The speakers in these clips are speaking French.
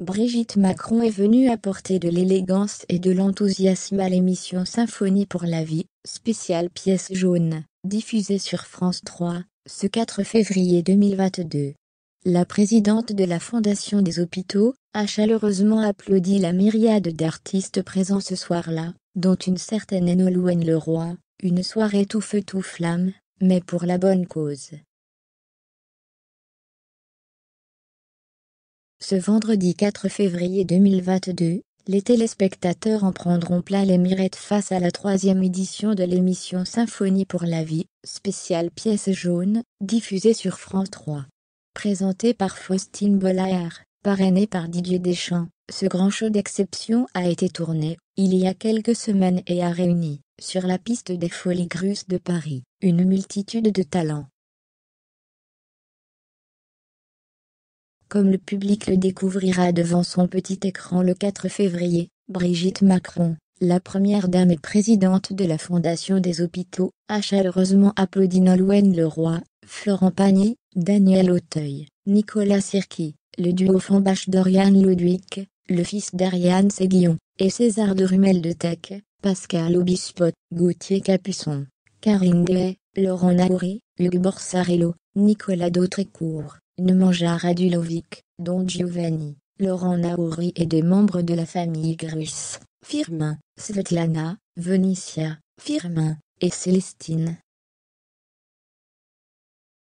Brigitte Macron est venue apporter de l'élégance et de l'enthousiasme à l'émission Symphonie pour la vie, spéciale pièce jaune, diffusée sur France 3, ce 4 février 2022. La présidente de la Fondation des hôpitaux a chaleureusement applaudi la myriade d'artistes présents ce soir-là, dont une certaine Enolwen Leroy, une soirée tout feu tout flamme, mais pour la bonne cause. Ce vendredi 4 février 2022, les téléspectateurs en prendront plein les mirettes face à la troisième édition de l'émission Symphonie pour la vie, spéciale pièce jaune, diffusée sur France 3. Présentée par Faustine Bollaert, parrainée par Didier Deschamps, ce grand show d'exception a été tourné, il y a quelques semaines et a réuni, sur la piste des Folies Grusses de Paris, une multitude de talents. comme le public le découvrira devant son petit écran le 4 février, Brigitte Macron, la première dame et présidente de la Fondation des hôpitaux, a chaleureusement applaudi Nolwenn Leroy, Florent Pagny, Daniel Auteuil, Nicolas Sirki, le duo Fambache Dorian Ludwig, le fils d'Ariane Séguillon, et César de Rumel de Tech, Pascal Obispot, Gauthier Capuçon, Karine Day, Laurent Naouri, Luc Borsarello, Nicolas d'Autrecourt ne mangea Radulovic, dont Giovanni, Laurent Nauri et des membres de la famille Grus, Firmin, Svetlana, Venicia, Firmin, et Célestine.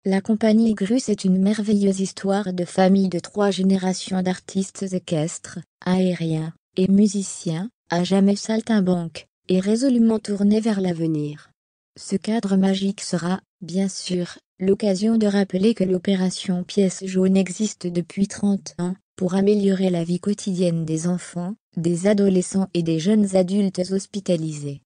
La compagnie Grus est une merveilleuse histoire de famille de trois générations d'artistes équestres, aériens et musiciens, à jamais saltimbanques, et résolument tournés vers l'avenir. Ce cadre magique sera, bien sûr, l'occasion de rappeler que l'opération pièce jaune existe depuis 30 ans, pour améliorer la vie quotidienne des enfants, des adolescents et des jeunes adultes hospitalisés.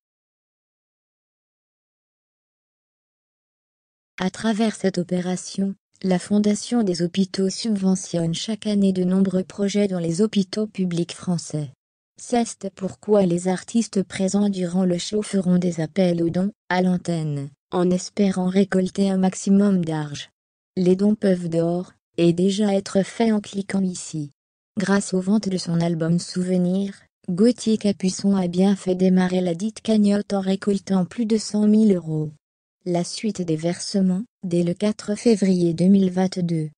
À travers cette opération, la Fondation des hôpitaux subventionne chaque année de nombreux projets dans les hôpitaux publics français. C'est pourquoi les artistes présents durant le show feront des appels aux dons, à l'antenne en espérant récolter un maximum d'argent. Les dons peuvent d'or, et déjà être faits en cliquant ici. Grâce aux ventes de son album Souvenir, Gauthier Capuçon a bien fait démarrer la dite cagnotte en récoltant plus de 100 000 euros. La suite des versements, dès le 4 février 2022.